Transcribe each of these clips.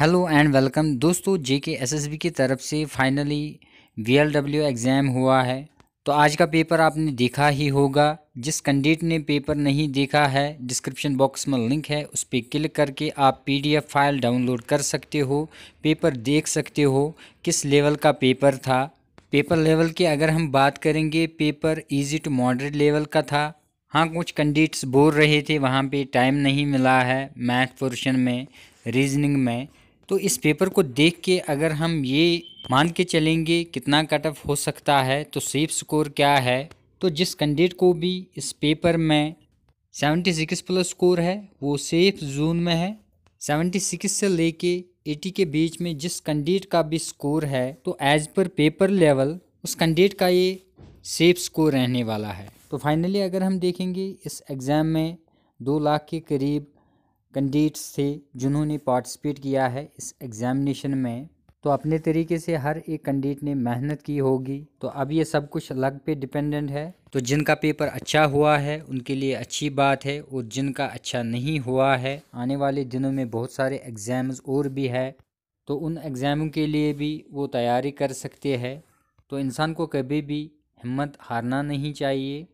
hello and welcome दोस्तों जे के S S B की तरफ से finally V L W exam हुआ है तो आज का पेपर आपने देखा ही होगा जिस कैंडिडेट ने पेपर नहीं देखा है डिस्क्रिप्शन बॉक्स में लिंक है उस पर क्लिक करके आप पीडीएफ फाइल डाउनलोड कर सकते हो पेपर देख सकते हो किस लेवल का पेपर था पेपर लेवल की अगर हम बात करेंगे paper easy to moderate level का था हाँ कुछ कैंडिडेट्स बोल रहे थे वहाँ पे टाइम नहीं मिला है मैथ पोर्शन में रीजनिंग में तो इस पेपर को देख के अगर हम ये मान के चलेंगे कितना कट ऑफ हो सकता है तो सेफ स्कोर क्या है तो जिस कैंडिडेट को भी इस पेपर में सेवेंटी सिक्स प्लस स्कोर है वो सेफ जोन में है सेवेंटी सिक्स से लेके एटी के बीच में जिस कैंडिडेट का भी स्कोर है तो एज पर पेपर लेवल उस कैंडिडेट का ये सेफ स्कोर रहने वाला है तो फाइनली अगर हम देखेंगे इस एग्ज़ाम में दो लाख के करीब कैंडिडेट्स थे जिन्होंने पार्टिसिपेट किया है इस एग्ज़ामिनेशन में तो अपने तरीके से हर एक कैंडिडेट ने मेहनत की होगी तो अब ये सब कुछ लग पे डिपेंडेंट है तो जिनका पेपर अच्छा हुआ है उनके लिए अच्छी बात है और जिनका अच्छा नहीं हुआ है आने वाले दिनों में बहुत सारे एग्ज़ाम्स और भी है तो उन एग्ज़ामों के लिए भी वो तैयारी कर सकते हैं तो इंसान को कभी भी हिम्मत हारना नहीं चाहिए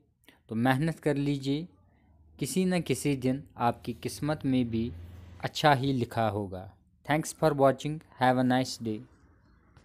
तो मेहनत कर लीजिए किसी न किसी दिन आपकी किस्मत में भी अच्छा ही लिखा होगा thanks for watching have a nice day